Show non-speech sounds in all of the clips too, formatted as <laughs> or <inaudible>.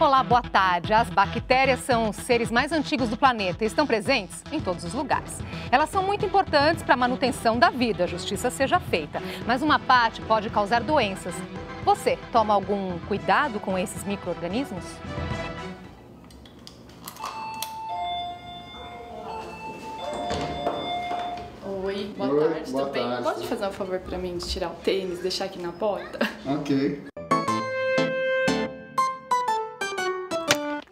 Olá, boa tarde. As bactérias são os seres mais antigos do planeta e estão presentes em todos os lugares. Elas são muito importantes para a manutenção da vida, a justiça seja feita. Mas uma parte pode causar doenças. Você toma algum cuidado com esses micro-organismos? Oi, boa Oi, tarde, boa tudo tarde. bem? Pode fazer um favor para mim de tirar o tênis, deixar aqui na porta? Ok.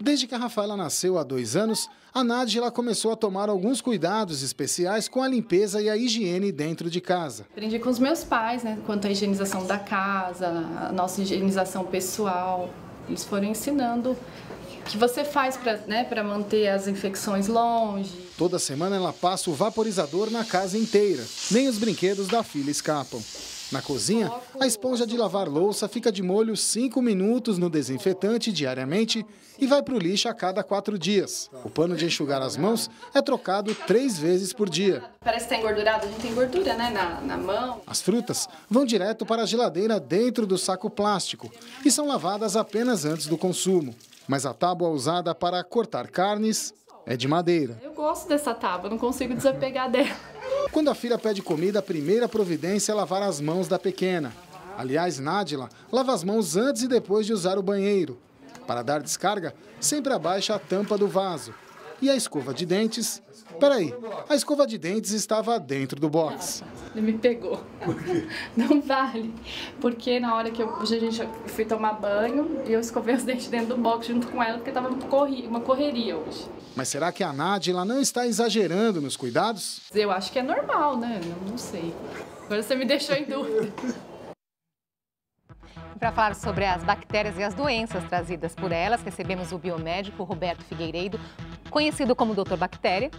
Desde que a Rafaela nasceu há dois anos, a Nádia começou a tomar alguns cuidados especiais com a limpeza e a higiene dentro de casa. Aprendi com os meus pais, né, quanto à higienização da casa, a nossa higienização pessoal. Eles foram ensinando que você faz para né, manter as infecções longe. Toda semana ela passa o vaporizador na casa inteira. Nem os brinquedos da filha escapam. Na cozinha, a esponja de lavar louça fica de molho 5 minutos no desinfetante diariamente e vai para o lixo a cada 4 dias. O pano de enxugar as mãos é trocado 3 vezes por dia. Parece que está engordurado, a gente tem gordura né, na, na mão. As frutas vão direto para a geladeira dentro do saco plástico e são lavadas apenas antes do consumo. Mas a tábua usada para cortar carnes é de madeira. Eu gosto dessa tábua, não consigo desapegar dela. Quando a filha pede comida, a primeira providência é lavar as mãos da pequena. Aliás, Nádila lava as mãos antes e depois de usar o banheiro. Para dar descarga, sempre abaixa a tampa do vaso. E a escova de dentes? Peraí, a escova de dentes estava dentro do box. Ele me pegou. <laughs> Não vale. Porque na hora que eu, gente, foi fui tomar banho, eu escovei os dentes dentro do box junto com ela, porque estava uma correria hoje. Mas será que a Nádila não está exagerando nos cuidados? Eu acho que é normal, né? Não, não sei. Agora você me deixou em dúvida. <laughs> Para falar sobre as bactérias e as doenças trazidas por elas, recebemos o biomédico Roberto Figueiredo, conhecido como Dr. Bactéria,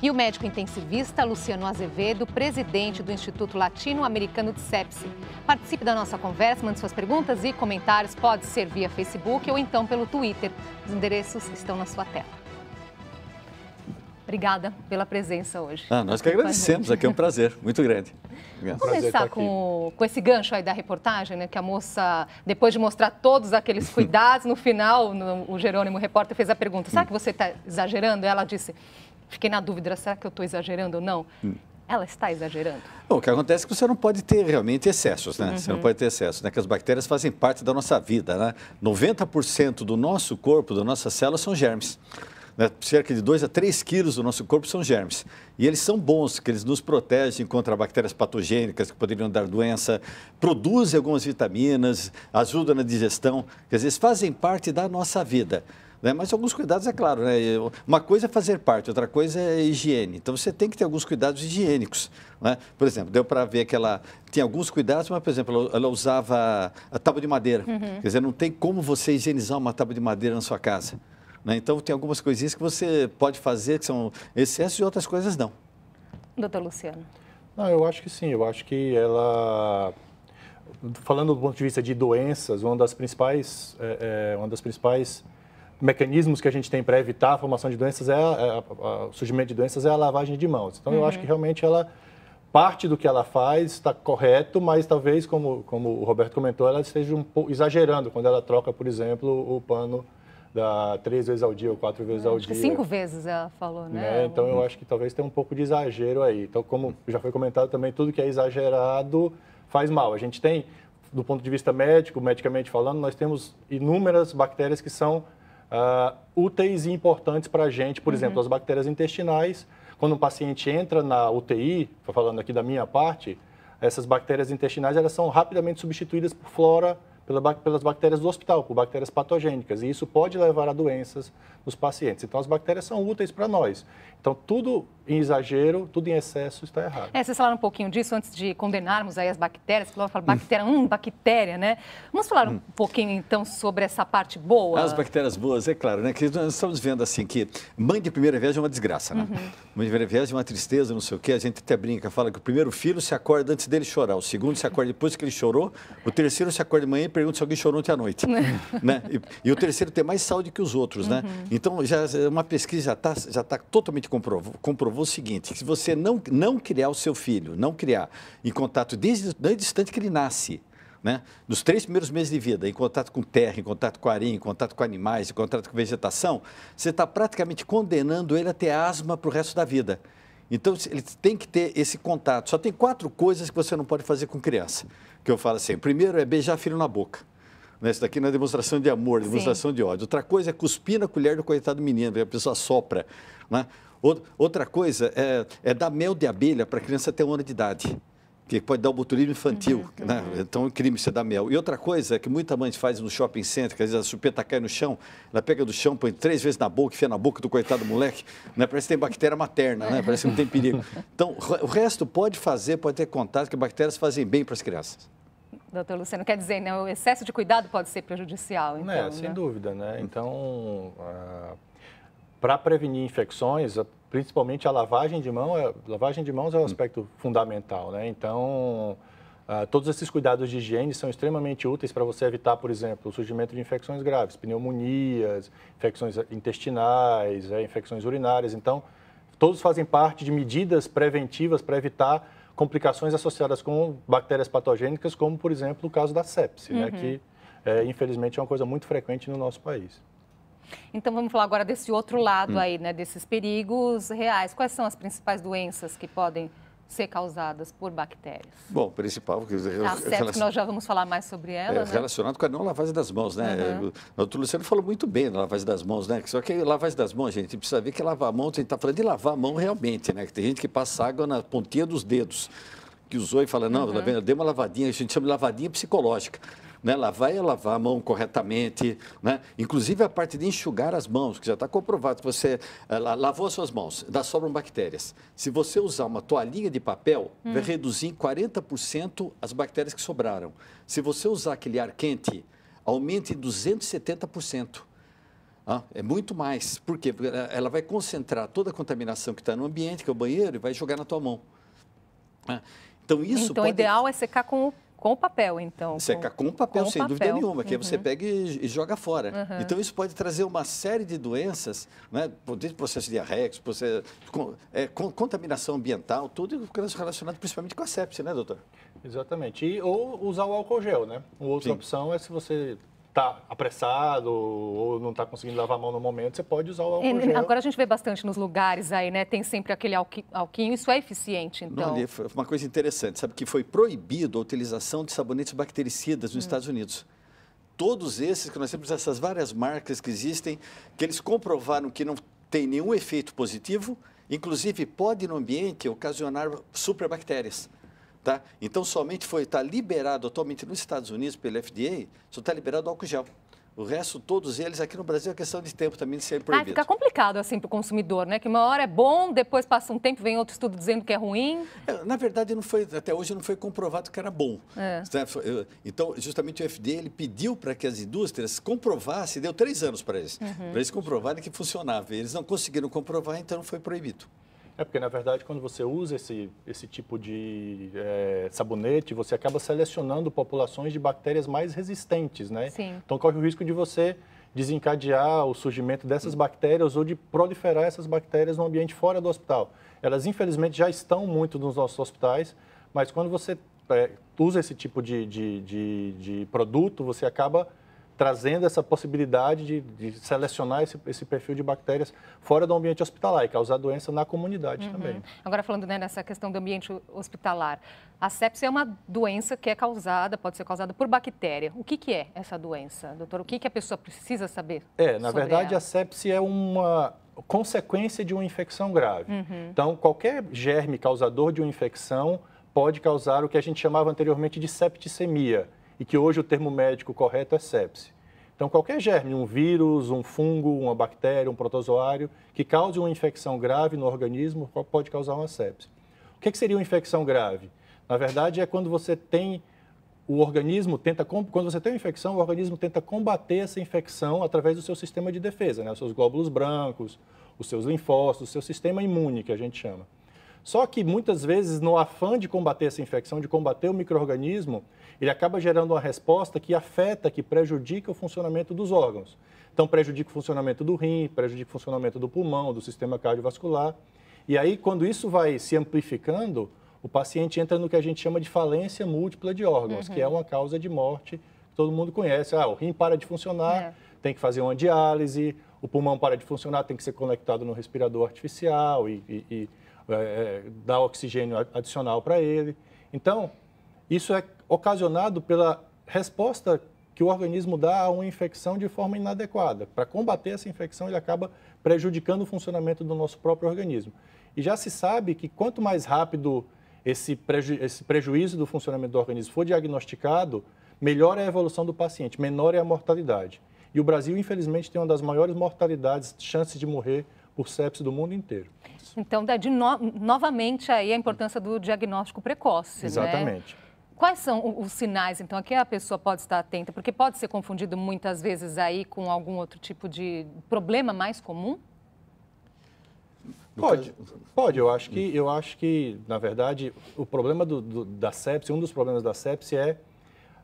e o médico intensivista Luciano Azevedo, presidente do Instituto Latino-Americano de Sepsi. Participe da nossa conversa, mande suas perguntas e comentários, pode ser via Facebook ou então pelo Twitter. Os endereços estão na sua tela. Obrigada pela presença hoje. Ah, nós que agradecemos, aqui é um prazer, muito grande. Vamos começar com, com esse gancho aí da reportagem, né? Que a moça, depois de mostrar todos aqueles <laughs> cuidados, no final, no, o Jerônimo, o repórter, fez a pergunta: será que você está exagerando? Ela disse: fiquei na dúvida, será que eu estou exagerando ou não? Hum. Ela está exagerando? Bom, o que acontece é que você não pode ter realmente excessos, né? Uhum. Você não uhum. pode ter excessos, né? Que as bactérias fazem parte da nossa vida, né? 90% do nosso corpo, da nossa célula, são germes né, cerca de 2 a 3 quilos do nosso corpo são germes. E eles são bons, que eles nos protegem contra bactérias patogênicas que poderiam dar doença, produzem algumas vitaminas, ajudam na digestão, quer dizer, eles fazem parte da nossa vida. Né? Mas alguns cuidados, é claro, né? uma coisa é fazer parte, outra coisa é higiene. Então você tem que ter alguns cuidados higiênicos. Né? Por exemplo, deu para ver que ela tinha alguns cuidados, mas, por exemplo, ela, ela usava a tábua de madeira. Uhum. Quer dizer, não tem como você higienizar uma tábua de madeira na sua casa. Né? Então, tem algumas coisinhas que você pode fazer que são excessos e outras coisas não. Doutor Luciano. Não, eu acho que sim. Eu acho que ela falando do ponto de vista de doenças, uma das principais, é, é, uma das principais mecanismos que a gente tem para evitar a formação de doenças é, a, é a, a, o surgimento de doenças é a lavagem de mãos. Então uhum. eu acho uhum. que realmente ela parte do que ela faz está correto, mas talvez como como o Roberto comentou, ela esteja um pouco exagerando quando ela troca, por exemplo, o pano da três vezes ao dia ou quatro vezes é, ao dia. Cinco vezes ela falou, né? né? então eu uhum. acho que talvez tenha um pouco de exagero aí. Então, como já foi comentado também, tudo que é exagerado faz mal. A gente tem, do ponto de vista médico, medicamente falando, nós temos inúmeras bactérias que são uh, úteis e importantes para a gente. Por uhum. exemplo, as bactérias intestinais. Quando um paciente entra na UTI, falando aqui da minha parte, essas bactérias intestinais elas são rapidamente substituídas por flora pela, pelas bactérias do hospital, por bactérias patogênicas, e isso pode levar a doenças nos pacientes. Então, as bactérias são úteis para nós. Então, tudo em exagero, tudo em excesso está errado. É, vocês falaram um pouquinho disso antes de condenarmos aí as bactérias, que logo fala bactéria, hum, bactéria, né? Vamos falar hum. um pouquinho então sobre essa parte boa. As bactérias boas, é claro, né? Que nós estamos vendo assim que mãe de primeira viagem é uma desgraça, né? Uhum. Mãe de primeira viagem é uma tristeza, não sei o quê. A gente até brinca, fala que o primeiro filho se acorda antes dele chorar, o segundo se acorda depois que ele chorou, o terceiro se acorda de manhã e pergunta se alguém chorou ontem à noite. <laughs> né? E, e, o terceiro tem mais saúde que os outros, né? Uhum. Então, já, uma pesquisa já está já tá totalmente comprovada o seguinte: se você não, não criar o seu filho, não criar em contato desde, desde o instante que ele nasce, né? Nos três primeiros meses de vida, em contato com terra, em contato com areia, em contato com animais, em contato com vegetação, você está praticamente condenando ele a ter asma para o resto da vida. Então, ele tem que ter esse contato. Só tem quatro coisas que você não pode fazer com criança, que eu falo assim. Primeiro é beijar filho na boca. Né? Isso daqui não é demonstração de amor, é demonstração de ódio. Outra coisa é cuspir na colher do coitado menino, a pessoa sopra. Né? Outra coisa é, é dar mel de abelha para criança até um ano de idade que pode dar o botulismo infantil, uhum, uhum, né? Então é crime você dar mel. E outra coisa é que muita mãe faz no shopping center, que às vezes a chupeta cai no chão, ela pega do chão, põe três vezes na boca, enfia na boca do coitado moleque, né? Parece que tem bactéria materna, né? Parece que não tem perigo. <laughs> Então, o resto pode fazer, pode ter contato, que bactérias fazem bem para as crianças doutor Luciano? Quer dizer, né, o excesso de cuidado pode ser prejudicial, né, então, é, né? Sem dúvida, né? Então, uh, ah, para prevenir infecções, principalmente a lavagem de mão, é, lavagem de mãos é um hum. aspecto hum. fundamental, né? Então, uh, todos esses cuidados de higiene são extremamente úteis para você evitar, por exemplo, o surgimento de infecções graves, pneumonias, infecções intestinais, é, infecções urinárias. Então, todos fazem parte de medidas preventivas para evitar complicações associadas com bactérias patogênicas, como, por exemplo, o caso da sepse, né, uhum. né, que é, infelizmente é uma coisa muito frequente no nosso país. Então vamos falar agora desse outro lado hum. aí, né, desses perigos reais. Quais são as principais doenças que podem ser causadas por bactérias? Bom, principal, porque... Tá certo relacion... que nós já vamos falar mais sobre ela, é, né? Relacionado com a não lavagem das mãos, né? Uhum. O outro Luciano falou muito bem da lavagem das mãos, né? Só que lavagem das mãos, gente, precisa ver que lavar a mão, a gente está falando de lavar a mão realmente, né? Que tem gente que passa água na pontinha dos dedos que usou e fala, não, uhum. dei uma lavadinha, a gente chama de lavadinha psicológica. Né? Lavar e lavar a mão corretamente, né? inclusive a parte de enxugar as mãos, que já está comprovado. Você eh, lavou as suas mãos, ainda sobram bactérias. Se você usar uma toalhinha de papel, hum. vai reduzir em 40% as bactérias que sobraram. Se você usar aquele ar quente, aumente em 270%. Ah, é muito mais. Por quê? Porque ela vai concentrar toda a contaminação que está no ambiente, que é o banheiro, e vai jogar na tua mão. Ah, então, isso Então, pode... o ideal é secar com o com o papel, então. seca com, com papel, com sem papel. dúvida nenhuma, que aí você uhum. pega e, e joga fora. Uhum. Então, isso pode trazer uma série de doenças, né? desde processo diarreicos, processo, com, é, com, contaminação ambiental, tudo relacionado principalmente com a sepse, né, doutor? Exatamente. E, ou usar o álcool gel, né? Uma outra Sim. opção é se você está apressado ou não está conseguindo lavar a mão no momento, você pode usar o álcool é, Agora a gente vê bastante nos lugares aí, né? Tem sempre aquele alquinho, isso é eficiente, então? Não, uma coisa interessante, sabe? Que foi proibido a utilização de sabonetes bactericidas nos hum. Estados Unidos. Todos esses que nós temos, essas várias marcas que existem, que eles comprovaram que não tem nenhum efeito positivo, inclusive pode no ambiente ocasionar superbactérias. Tá? Então, somente foi, está liberado atualmente nos Estados Unidos pelo FDA, só está liberado álcool gel. O resto, todos eles, aqui no Brasil, é questão de tempo também de ser proibido. Ah, fica complicado assim para o consumidor, né? Que uma hora é bom, depois passa um tempo, vem outro estudo dizendo que é ruim. É, na verdade, não foi, até hoje não foi comprovado que era bom. É. Né? Então, justamente o FDA ele pediu para que as indústrias comprovassem, deu três anos para eles, uhum. para eles comprovarem que funcionava. Eles não conseguiram comprovar, então não foi proibido. É porque, na verdade, quando você usa esse, esse tipo de é, sabonete, você acaba selecionando populações de bactérias mais resistentes, né? Sim. Então, corre o risco de você desencadear o surgimento dessas bactérias ou de proliferar essas bactérias no ambiente fora do hospital. Elas, infelizmente, já estão muito nos nossos hospitais, mas quando você é, usa esse tipo de, de, de, de produto, você acaba trazendo essa possibilidade de, de selecionar esse, esse, perfil de bactérias fora do ambiente hospitalar e causar doença na comunidade uhum. também. Agora, falando né, nessa questão do ambiente hospitalar, a sepsia é uma doença que é causada, pode ser causada por bactéria. O que, que é essa doença, doutor? O que, que a pessoa precisa saber? É, na verdade, ela? a sepsia é uma consequência de uma infecção grave. Uhum. Então, qualquer germe causador de uma infecção pode causar o que a gente chamava anteriormente de septicemia e que hoje o termo médico correto é sepse. Então, qualquer germe, um vírus, um fungo, uma bactéria, um protozoário, que cause uma infecção grave no organismo, pode causar uma sepse. O que, é que seria uma infecção grave? Na verdade, é quando você tem o organismo tenta quando você tem uma infecção, o organismo tenta combater essa infecção através do seu sistema de defesa, né? os seus glóbulos brancos, os seus linfócitos, o seu sistema imune que a gente chama. Só que muitas vezes no afã de combater essa infecção, de combater o microorganismo, ele acaba gerando uma resposta que afeta, que prejudica o funcionamento dos órgãos. Então, prejudica o funcionamento do rim, prejudica o funcionamento do pulmão, do sistema cardiovascular. E aí, quando isso vai se amplificando, o paciente entra no que a gente chama de falência múltipla de órgãos, uhum. que é uhum. uma causa de morte que todo mundo conhece. Ah, o rim para de funcionar, é. tem que fazer uma diálise, o pulmão para de funcionar, tem que ser conectado no respirador artificial e, e, e é, é dar oxigênio adicional para ele. Então, isso é ocasionado pela resposta que o organismo dá a uma infecção de forma inadequada. Para combater essa infecção, ele acaba prejudicando o funcionamento do nosso próprio organismo. E já se sabe que quanto mais rápido esse, preju esse prejuízo do funcionamento do organismo for diagnosticado, melhor é a evolução do paciente, menor é a mortalidade. E o Brasil, infelizmente, tem uma das maiores mortalidades, chances de morrer por sepsis do mundo inteiro. Então, Dadi, no novamente aí a importância do diagnóstico precoce. Né? Exatamente. Né? Quais são os sinais, então, a que a pessoa pode estar atenta? Porque pode ser confundido muitas vezes aí com algum outro tipo de problema mais comum? Pode, pode. Eu acho que, eu acho que na verdade, o problema do, do, da sepse, um dos problemas da sepse é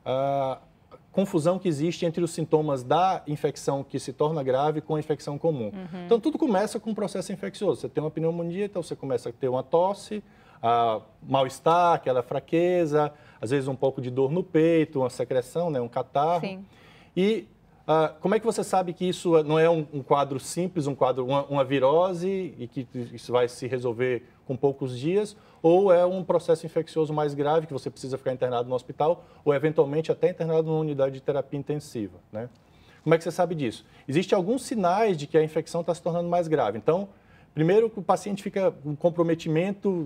a confusão que existe entre os sintomas da infecção que se torna grave com a infecção comum. Uhum. Então, tudo começa com um processo infeccioso. Você tem uma pneumonia, então você começa a ter uma tosse, a mal-estar, aquela fraqueza, às vezes um pouco de dor no peito, uma secreção, né, um catarro. Sim. E ah, como é que você sabe que isso não é um, um quadro simples, um quadro, uma, uma, virose e que isso vai se resolver com poucos dias, ou é um processo infeccioso mais grave que você precisa ficar internado no hospital ou eventualmente até internado numa unidade de terapia intensiva, né? Como é que você sabe disso? Existem alguns sinais de que a infecção está se tornando mais grave. Então, Primeiro, o paciente fica com um comprometimento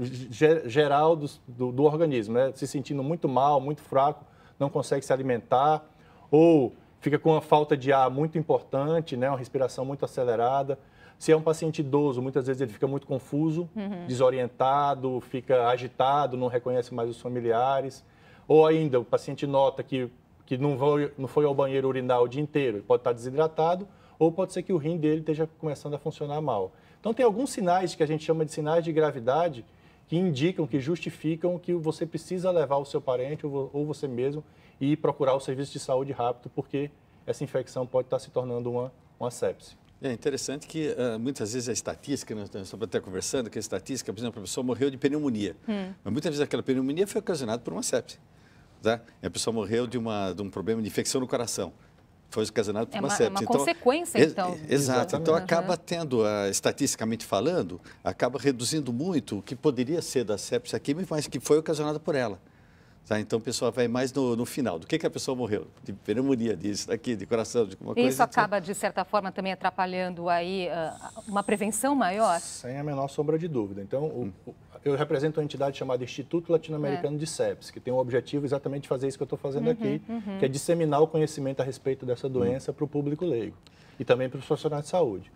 geral do, do, do organismo, né? se sentindo muito mal, muito fraco, não consegue se alimentar, ou fica com uma falta de ar muito importante, né? uma respiração muito acelerada. Se é um paciente idoso, muitas vezes ele fica muito confuso, uhum. desorientado, fica agitado, não reconhece mais os familiares. Ou ainda, o paciente nota que, que não, foi, não foi ao banheiro urinar o dia inteiro, ele pode estar desidratado, ou pode ser que o rim dele esteja começando a funcionar mal. Então, tem alguns sinais que a gente chama de sinais de gravidade que indicam, que justificam que você precisa levar o seu parente ou você mesmo e procurar o serviço de saúde rápido, porque essa infecção pode estar se tornando uma, uma sepse. É interessante que uh, muitas vezes a estatística, nós né, estamos até conversando, que a estatística, por exemplo, a pessoa morreu de pneumonia. Hum. Mas muitas vezes aquela pneumonia foi ocasionada por uma sepse. Tá? A pessoa morreu de, uma, de um problema de infecção no coração foi ocasionado por é uma, uma sepse. É uma então, consequência, então. exato. Então, acaba tendo, a, ah, estatisticamente falando, acaba reduzindo muito o que poderia ser da sepse aqui, mas que foi ocasionada por ela. Tá, então, a pessoa vai mais no, no, final. Do que, que a pessoa morreu? De pneumonia, disso, daqui, de coração, de alguma coisa. Isso então acaba, de certa forma, também atrapalhando aí uh, uma prevenção maior? Sem a menor sombra de dúvida. Então, o, hum eu represento uma entidade chamada Instituto Latino-Americano é. de SEPS, que tem o objetivo exatamente de fazer isso que eu estou fazendo uhum, aqui, uhum. que é disseminar o conhecimento a respeito dessa doença uhum. para o público leigo e também para os profissionais de saúde.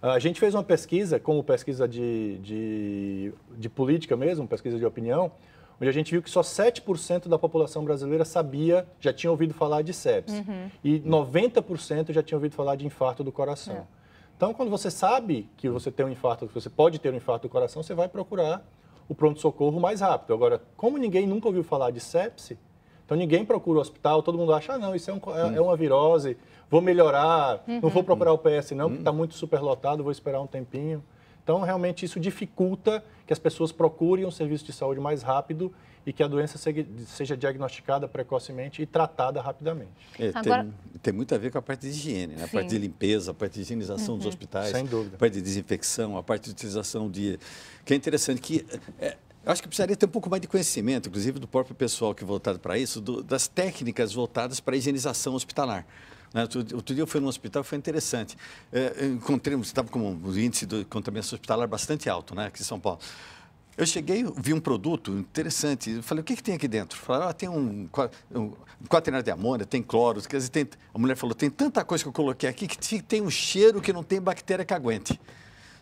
Ah, a gente fez uma pesquisa, como pesquisa de, de, de política mesmo, pesquisa de opinião, onde a gente viu que só 7% da população brasileira sabia, já tinha ouvido falar de sepsis. Uhum. E 90% já tinha ouvido falar de infarto do coração. É. Então, quando você sabe que você tem um infarto, que você pode ter um infarto do coração, você vai procurar o pronto-socorro mais rápido. Agora, como ninguém nunca ouviu falar de sepse, então ninguém procura o hospital, todo mundo acha, ah, não, isso é, um, é, é uma virose, vou melhorar, uhum. não vou uhum. procurar o PS não, uhum. porque está muito superlotado, vou esperar um tempinho. Então, realmente, isso dificulta que as pessoas procurem um serviço de saúde mais rápido e que a doença seja diagnosticada precocemente e tratada rapidamente. É, Agora... tem, tem, muito a ver com a parte de higiene, né? a parte de limpeza, a parte de higienização uhum. dos hospitais, Sem dúvida. a parte de desinfecção, a parte de utilização de... que é interessante que... É, acho que precisaria ter um pouco mais de conhecimento, inclusive do próprio pessoal que é voltado para isso, do, das técnicas voltadas para a higienização hospitalar. Né? Outro, dia eu fui no hospital, foi interessante. É, encontrei, estava com um índice de contaminação hospitalar bastante alto, né, aqui em São Paulo. Eu cheguei, vi um produto interessante, falei, o que, que tem aqui dentro? Falaram, ah, tem um, um quaternário de amônia, tem cloro, quer dizer, tem... a mulher falou, tem tanta coisa que eu coloquei aqui que tem um cheiro que não tem bactéria que aguente.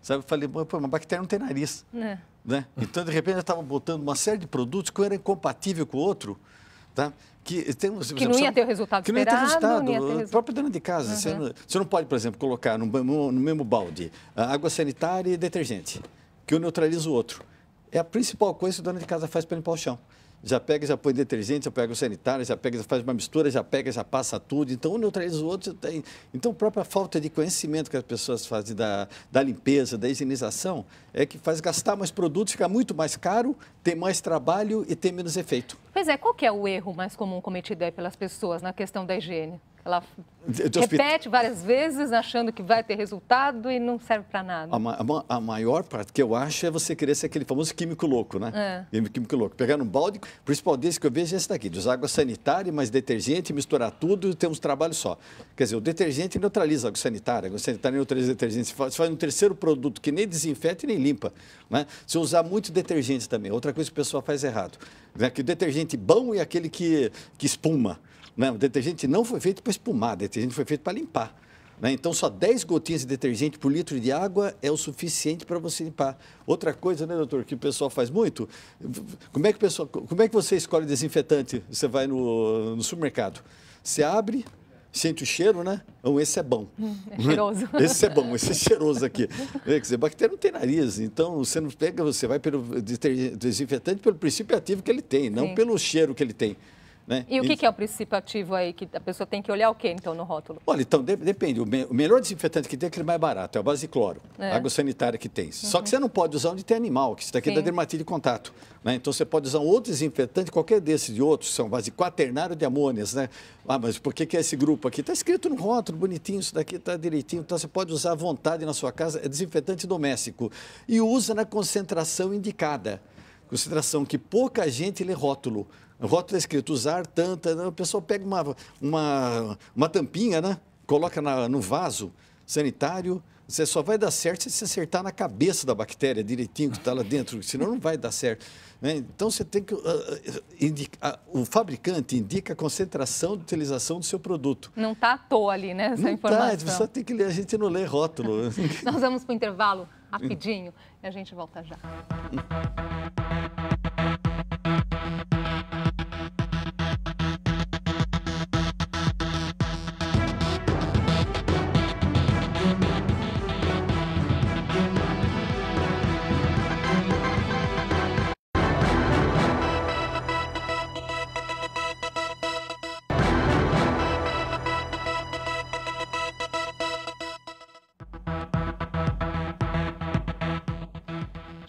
Sabe, eu falei, pô, uma bactéria não tem nariz. É. Né? Então, de repente, eu estava botando uma série de produtos que um era incompatível com o outro, Tá? Que, tem, que exemplo, não ia ter o resultado que não ia ter resultado. Ia ter resultado. O próprio dono de casa. Uhum. Você, não, você, não, pode, por exemplo, colocar no, no, no mesmo balde água sanitária e detergente, que um neutraliza o outro. É a principal coisa que o dono de casa faz para limpar o chão já pega, já põe detergente, já pega o sanitário, já pega, já faz uma mistura, já pega, já passa tudo. Então, um neutraliza o outro. Tem... Então, a própria falta de conhecimento que as pessoas fazem da, da limpeza, da higienização, é que faz gastar mais produtos, fica muito mais caro, ter mais trabalho e ter menos efeito. Pois é, qual que é o erro mais comum cometido aí pelas pessoas na questão da higiene? Ela repete várias vezes, achando que vai ter resultado e não serve para nada. A, ma a, maior parte que eu acho é você querer ser aquele famoso químico louco, né? É. Químico louco. Pegar um balde, o principal desse que eu vejo é esse daqui, de usar água sanitária, mais detergente, misturar tudo e ter um trabalho só. Quer dizer, o detergente neutraliza a água sanitária, a água sanitária neutraliza o detergente. Você faz, um terceiro produto que nem desinfeta e nem limpa. Né? Se usar muito detergente também, outra coisa que o pessoal faz errado. Né? Que o detergente bom é aquele que, que espuma. Né? O detergente não foi feito para espumar, o detergente foi feito para limpar. Né? Então, só 10 gotinhas de detergente por litro de água é o suficiente para você limpar. Outra coisa, né, doutor, que o pessoal faz muito, como é que, pessoal, como é que você escolhe desinfetante? Você vai no, no supermercado, você abre, sente o cheiro, né? Então, esse é bom. <laughs> É cheiroso. <laughs> Esse é bom, esse é cheiroso aqui. Quer dizer, bactéria não tem nariz, então você não pega, você vai pelo desinfetante pelo princípio ativo que ele tem, não Sim. pelo cheiro que ele tem. Né? E o que, que, é o princípio ativo aí? Que a pessoa tem que olhar o que, então, no rótulo? Olha, então, de depende. O, me o, melhor desinfetante que tem é aquele mais barato, é o base cloro, é. água sanitária que tem. Uhum. Só que uhum. você não pode usar onde tem animal, que isso daqui Sim. é da dermatite de contato. Né? Então, você pode usar um outro desinfetante, qualquer desses de outros, são base quaternário de amônias, né? Ah, mas por que, que é esse grupo aqui? Está escrito no rótulo, bonitinho, isso daqui está direitinho. Então, você pode usar à vontade na sua casa, é desinfetante doméstico. E usa na concentração indicada. Concentração que pouca gente lê rótulo rótulo é escrito usar tanta, né? o pessoal pega uma, uma, uma tampinha, né? Coloca na, no vaso sanitário, você só vai dar certo se você acertar na cabeça da bactéria direitinho que está lá dentro, senão não vai dar certo. Né? Então você tem que. Uh, indica, uh, o fabricante indica a concentração de utilização do seu produto. Não está à toa ali, né? Essa não tá, informação. Tá, só tem que ler, a gente não lê rótulo. <laughs> Nós vamos para o intervalo rapidinho e a gente volta já. Hum.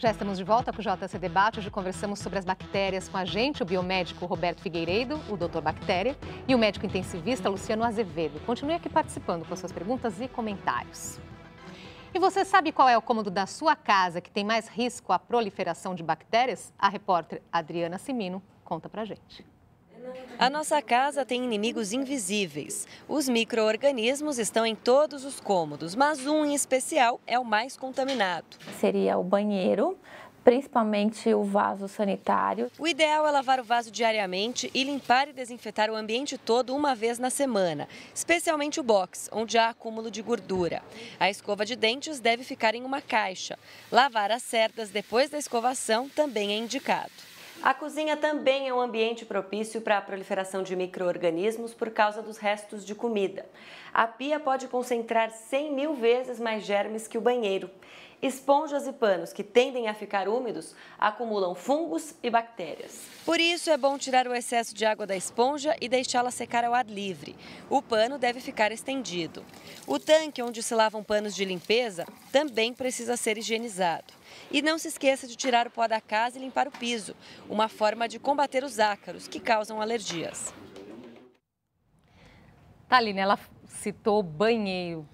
Já estamos de volta com o JC Debate. Hoje conversamos sobre as bactérias com a gente, o biomédico Roberto Figueiredo, o doutor Bactéria, e o médico intensivista Luciano Azevedo. Continue aqui participando com suas perguntas e comentários. E você sabe qual é o cômodo da sua casa que tem mais risco à proliferação de bactérias? A repórter Adriana Simino conta pra gente. A nossa casa tem inimigos invisíveis. Os micro-organismos estão em todos os cômodos, mas um em especial é o mais contaminado. Seria o banheiro, principalmente o vaso sanitário. O ideal é lavar o vaso diariamente e limpar e desinfetar o ambiente todo uma vez na semana, especialmente o box, onde há acúmulo de gordura. A escova de dentes deve ficar em uma caixa. Lavar as cerdas depois da escovação também é indicado. A cozinha também é um ambiente propício para a proliferação de micro-organismos por causa dos restos de comida. A pia pode concentrar 100 mil vezes mais germes que o banheiro. Esponjas e panos que tendem a ficar úmidos acumulam fungos e bactérias. Por isso, é bom tirar o excesso de água da esponja e deixá-la secar ao ar livre. O pano deve ficar estendido. O tanque onde se lavam panos de limpeza também precisa ser higienizado. E não se esqueça de tirar o pó da casa e limpar o piso uma forma de combater os ácaros que causam alergias. Taline, ela citou banheiro.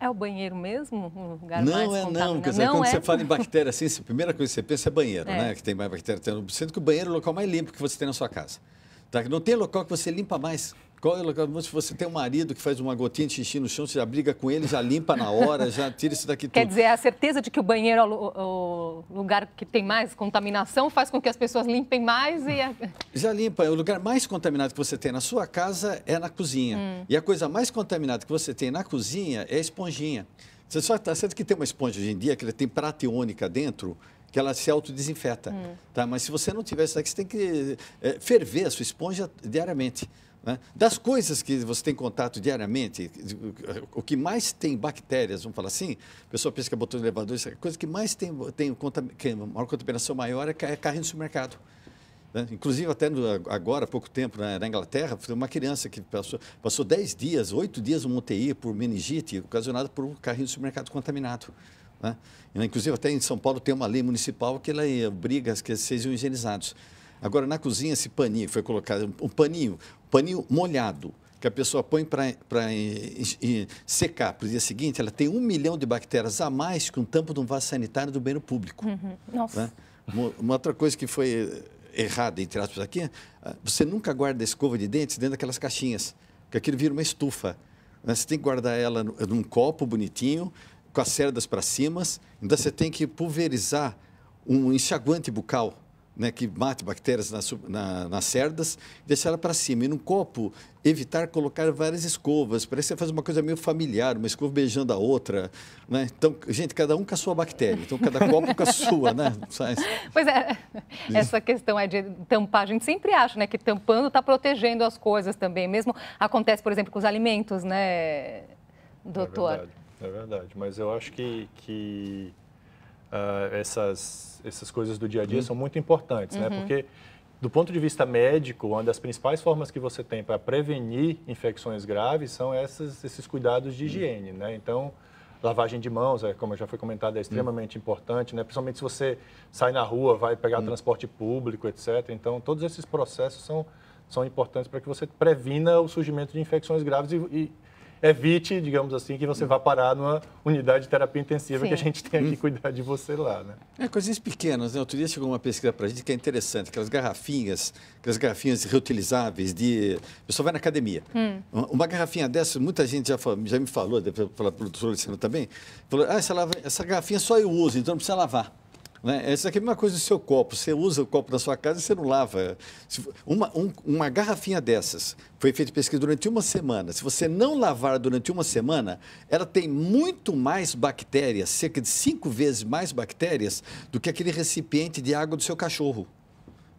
É o banheiro mesmo? Um lugar não mais é não. Né? Quer dizer, não quando é? você fala em <laughs> bactéria assim, a primeira coisa que você pensa é banheiro, é. né? Que tem mais bactéria. Sendo que o banheiro é o local mais limpo que você tem na sua casa. Tá? Não tem local que você limpa mais se você tem um marido que faz uma gotinha de xixi no chão, você já briga com ele, já limpa na hora, já tira isso daqui <laughs> tudo. Quer dizer, a certeza de que o banheiro é o lugar que tem mais contaminação faz com que as pessoas limpem mais e... <laughs> Já limpa. É o lugar mais contaminado que você tem na sua casa é na cozinha. Hum. E a coisa mais contaminada que você tem na cozinha é a esponjinha. Você só está certo que tem uma esponja hoje em dia que tem prata iônica dentro, que ela se autodesinfeta. Hum. Tá? Mas se você não tiver isso daqui, você tem que é, ferver a sua esponja diariamente. Né? Das coisas que você tem contato diariamente, o que mais tem bactérias, vamos falar assim, a pessoa pensa que é botou no elevador, é a coisa que mais tem, tem que maior contaminação maior é, é carne no supermercado. Né? Inclusive, até no, agora, há pouco tempo, na, né, na, Inglaterra, foi uma criança que passou, passou 10 dias, 8 dias no UTI por meningite, ocasionada por um carrinho de supermercado contaminado. Né? Inclusive, até em São Paulo tem uma lei municipal que ela eh, obriga que sejam higienizados. Agora, na cozinha, esse paninho foi colocado, um paninho, um paninho molhado, que a pessoa põe para secar para o dia seguinte, ela tem um milhão de bactérias a mais que um tampo de um vaso sanitário do banheiro público. Uhum. Nossa. Né? Uma, uma outra coisa que foi errada, entre aspas, aqui, ah, você nunca guarda a escova de dentes dentro daquelas caixinhas, porque aquilo vira uma estufa. Né? Você tem que guardar ela num copo bonitinho, com as cerdas para cima, ainda você tem que pulverizar um enxaguante bucal né, que mate bactérias nas, na, nas cerdas, deixar ela para cima. E num copo, evitar colocar várias escovas. Parece que você faz uma coisa meio familiar, uma escova beijando a outra. Né? Então, gente, cada um com a sua bactéria. Então, cada copo com a sua, né? <laughs> Pois é, essa questão é de tampar. A gente sempre acha né, que tampando está protegendo as coisas também. Mesmo acontece, por exemplo, com os alimentos, né, é doutor? É verdade, é verdade. Mas eu acho que... que uh, essas, essas coisas do dia a dia uhum. são muito importantes, né? uhum. né? Porque do ponto de vista médico, uma das principais formas que você tem para prevenir infecções graves são essas, esses cuidados de uhum. higiene, né? Então, lavagem de mãos, é, como já foi comentado, é extremamente uhum. importante, né? principalmente se você sai na rua, vai pegar transporte público, etc. Então, todos esses processos são, são importantes para que você previna o surgimento de infecções graves e, e evite, digamos assim, que você vá parar numa unidade de terapia intensiva Sim. que a gente tenha que hum. cuidar de você lá, né? É, coisinhas pequenas, né? Outro dia chegou uma pesquisa para a gente que é interessante, aquelas garrafinhas, aquelas garrafinhas reutilizáveis de... O pessoal vai na academia. Hum. Uma garrafinha dessa, muita gente já, falou, já me falou, depois pela doutor Luciana também, falou, ah, essa, lava, essa garrafinha só eu uso, então não precisa lavar. Né? Essa aqui é a mesma coisa do seu copo. Você usa o copo na sua casa e você não lava. Uma, um, uma garrafinha dessas foi feita pesquisa durante uma semana. Se você não lavar durante uma semana, ela tem muito mais bactérias, cerca de cinco vezes mais bactérias, do que aquele recipiente de água do seu cachorro.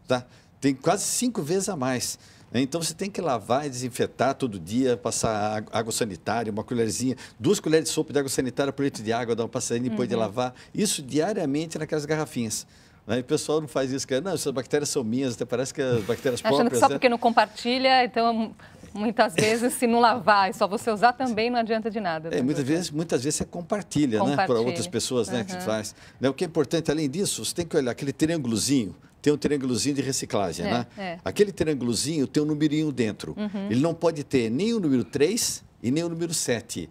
Tá? Tem quase cinco vezes a mais. Então você tem que lavar e desinfetar todo dia, passar água sanitária, uma colherzinha, duas colheres de sopa de água sanitária por litro de água, dar uma passadinha depois uhum. de lavar. Isso diariamente naquelas garrafinhas. Né? E o pessoal não faz isso, que é, Não, essas bactérias são minhas, até parece que as <laughs> tá bactérias próprias... Achando que só né? porque não compartilha, então muitas vezes se não lavar e é só você usar também não adianta de nada. Né, é, muitas vezes, muitas vezes você compartilha, né, compartilha. né, para outras pessoas, né, uhum. que faz. Né, o que é importante além disso, você tem que olhar aquele triângulozinho tem um triângulozinho de reciclagem, é, né? É. Aquele triângulozinho tem um numerinho dentro. Uhum. Ele não pode ter nem o número 3 e nem o número 7.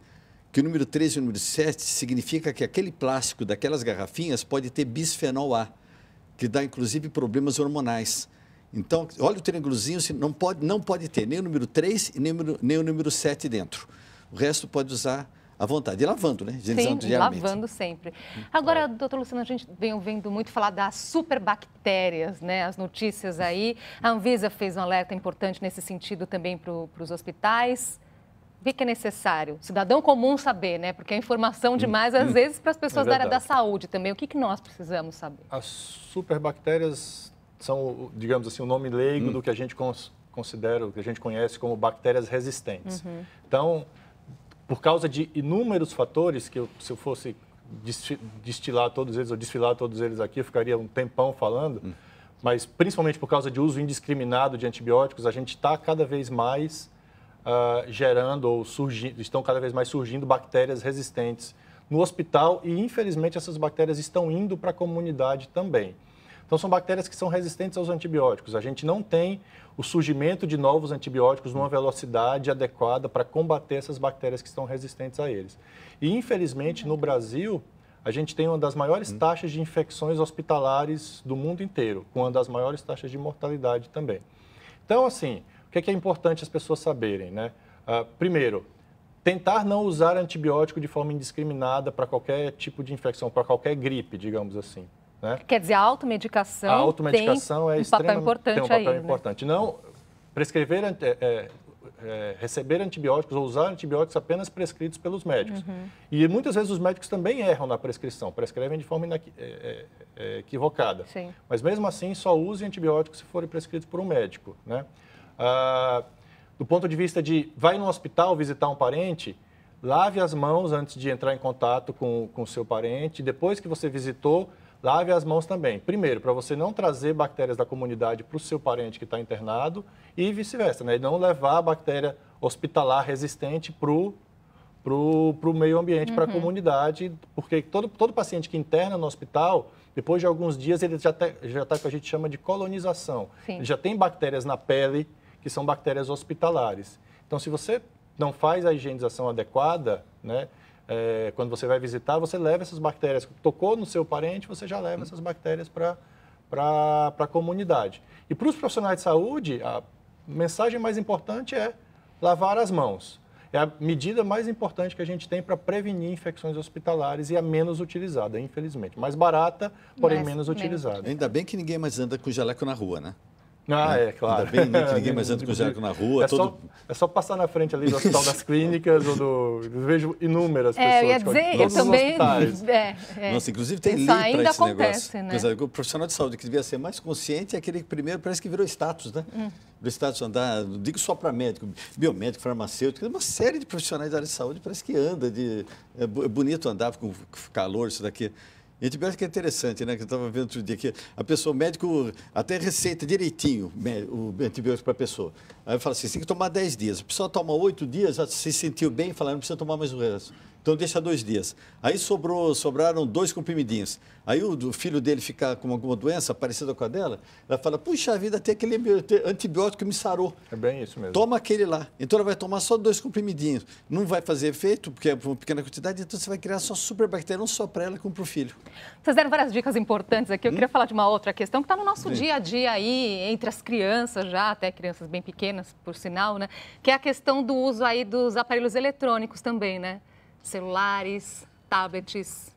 Que o número 3 e o número 7 significa que aquele plástico daquelas garrafinhas pode ter bisfenol A, que dá inclusive problemas hormonais. Então, olha o triângulozinho, não pode, não pode ter nem o número 3 e nem o número, nem o número 7 dentro. O resto pode usar à vontade. E lavando, né? Sim, lavando sempre. Agora, doutor Luciano, a gente vem ouvindo muito falar das superbactérias, né? As notícias aí. A Anvisa fez um alerta importante nesse sentido também para os hospitais. Vê que é necessário, cidadão comum saber, né? Porque é informação hum, demais, às hum. vezes, para as é pessoas é da área da saúde também. O que, que nós precisamos saber? As superbactérias são, digamos assim, o nome leigo hum. do que a gente considera, o que a gente conhece como bactérias resistentes. Uhum. Então, por causa de inúmeros fatores que eu, se eu fosse destilar todos eles ou desfilar todos eles aqui, eu ficaria um tempão falando, hum. mas principalmente por causa de uso indiscriminado de antibióticos, a gente está cada vez mais uh, gerando ou surgindo, estão cada vez mais surgindo bactérias resistentes no hospital e, infelizmente, essas bactérias estão indo para a comunidade também. Então, são bactérias que são resistentes aos antibióticos. A gente não tem o surgimento de novos antibióticos numa velocidade adequada para combater essas bactérias que estão resistentes a eles. E, infelizmente, no Brasil, a gente tem uma das maiores hum. taxas de infecções hospitalares do mundo inteiro, com uma das maiores taxas de mortalidade também. Então, assim, o que é, é importante as pessoas saberem, né? Uh, primeiro, tentar não usar antibiótico de forma indiscriminada para qualquer tipo de infecção, para qualquer gripe, digamos assim. Né? Quer dizer, a automedicação, a automedicação tem é um papel importante tem um papel aí, né? importante. Né? Não prescrever, é, é, é, receber antibióticos ou usar antibióticos apenas prescritos pelos médicos. Uhum. E muitas vezes os médicos também erram na prescrição, prescrevem de forma é, é, é, equivocada. Sim. Mas mesmo assim, só use antibióticos se forem prescritos por um médico. Né? Ah, do ponto de vista de vai no hospital visitar um parente, lave as mãos antes de entrar em contato com o seu parente. Depois que você visitou, Lave as mãos também. Primeiro, para você não trazer bactérias da comunidade para o seu parente que está internado e vice-versa, né? E não levar a bactéria hospitalar resistente para o pro, pro meio ambiente, uhum. para a comunidade, porque todo, todo paciente que interna no hospital, depois de alguns dias, ele já está já tá com a gente chama de colonização. Sim. Ele já tem bactérias na pele, que são bactérias hospitalares. Então, se você não faz a higienização adequada, né, é, quando você vai visitar, você leva essas bactérias. Tocou no seu parente, você já leva essas bactérias para a comunidade. E para os profissionais de saúde, a mensagem mais importante é lavar as mãos. É a medida mais importante que a gente tem para prevenir infecções hospitalares e a menos utilizada, infelizmente. Mais barata, porém menos, menos utilizada. Ainda bem que ninguém mais anda com jaleco na rua, né? Ah, né? é, claro. Ainda bem, né, ninguém <laughs> mais anda com jaleco na rua. É, todo... só, é só passar na frente ali do Hospital das Clínicas ou do... Eu vejo inúmeras pessoas. É, eu ia dizer, eu também... <laughs> É, é. Nossa, inclusive tem Isso lei para esse acontece, negócio. Né? o profissional de saúde que devia ser mais consciente é aquele que primeiro parece que virou status, né? Hum. Virou status andar, não digo só para médico, biomédico, farmacêutico, uma série de profissionais da área de saúde parece que anda de... É, é bonito andar com calor, isso daqui... E antibiótico é interessante, né? Que eu estava vendo outro dia que a pessoa, o médico até receita direitinho o antibiótico para a pessoa. Aí fala assim, você tem que tomar 10 dias. A pessoa toma 8 dias, já se sentiu bem e fala, não precisa tomar mais o resto. Então deixa dois dias. Aí sobrou, sobraram dois comprimidinhos. Aí o, filho dele ficar com alguma doença parecida com a dela, ela fala: puxa vida, tem aquele antibiótico que me sarou. É bem isso mesmo. Toma aquele lá. Então ela vai tomar só dois comprimidinhos. Não vai fazer efeito, porque é uma pequena quantidade, então você vai criar só superbactéria, não só para ela, como para o filho. Vocês deram várias dicas importantes aqui. Eu hum? queria falar de uma outra questão que está no nosso Sim. dia a dia aí, entre as crianças já, até crianças bem pequenas, por sinal, né? Que é a questão do uso aí dos aparelhos eletrônicos também, né? celulares, tablets.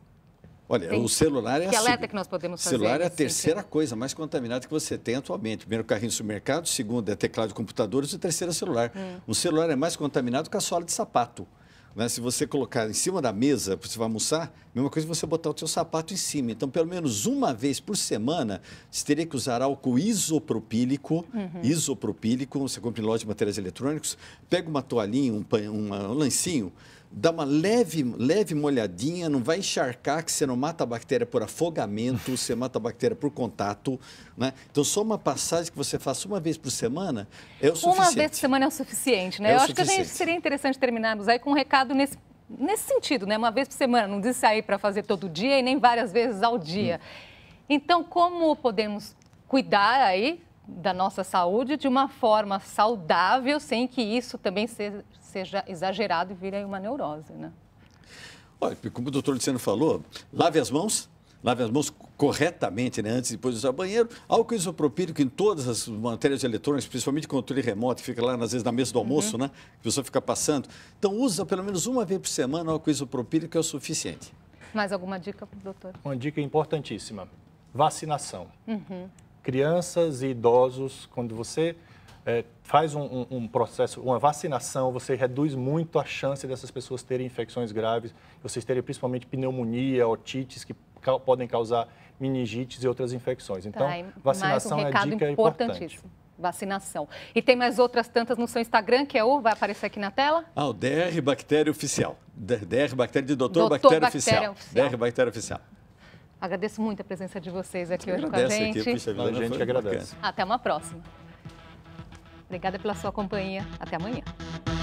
Olha, tem... o celular é que a assim. alerta que nós podemos fazer. celular é a terceira sentido. coisa mais contaminada que você tem atualmente. Primeiro carrinho de supermercado, segundo é teclado de computadores e terceiro é celular. Hum. O celular é mais contaminado que a sola de sapato. Né? Se você colocar em cima da mesa, você vai almoçar, mesma coisa você botar o seu sapato em cima. Então, pelo menos uma vez por semana, você teria que usar álcool isopropílico, uhum. isopropílico, você compra em loja de materiais eletrônicos, pega uma toalhinha, um, pan, uma, um lancinho, dá uma leve, leve molhadinha, não vai encharcar que você não mata a bactéria por afogamento, <laughs> você mata a bactéria por contato, né? Então, só uma passagem que você faça uma vez por semana é o suficiente. Uma vez por semana é o suficiente, né? É Eu acho suficiente. que a gente seria interessante terminarmos aí com um recado nesse, nesse sentido, né? Uma vez por semana, não disse sair para fazer todo dia e nem várias vezes ao dia. Hum. Então, como podemos cuidar aí da nossa saúde de uma forma saudável, sem que isso também seja seja exagerado e vire aí uma neurose, né? Olha, como o doutor Luciano falou, lave as mãos, lave as mãos corretamente, né? Antes e depois de usar banheiro. Álcool isopropílico em todas as matérias eletrônicas, principalmente controle remoto, que fica lá, às vezes, na mesa do uhum. almoço, uhum. né? A pessoa fica passando. Então, usa pelo menos uma vez por semana álcool isopropílico, é o suficiente. Mais alguma dica, doutor? Uma dica importantíssima. Vacinação. Uhum. Crianças e idosos, quando você é, faz um, um, um, processo, uma vacinação, você reduz muito a chance dessas pessoas terem infecções graves, vocês terem principalmente pneumonia, otites, que ca podem causar meningites e outras infecções. Então, tá, vacinação um é a dica importante vacinação. E tem mais outras tantas no seu Instagram, que é o, vai aparecer aqui na tela? Ah, o DR Bactéria Oficial. DR Bactéria de Doutor, doutor Bactéria, Bactéria, Oficial. Oficial. DR Bactéria Oficial. Agradeço muito a presença de vocês aqui Eu hoje com a gente. Aqui, puxa a né? gente que agradece. Até uma próxima. Obrigada pela sua companhia. Até amanhã.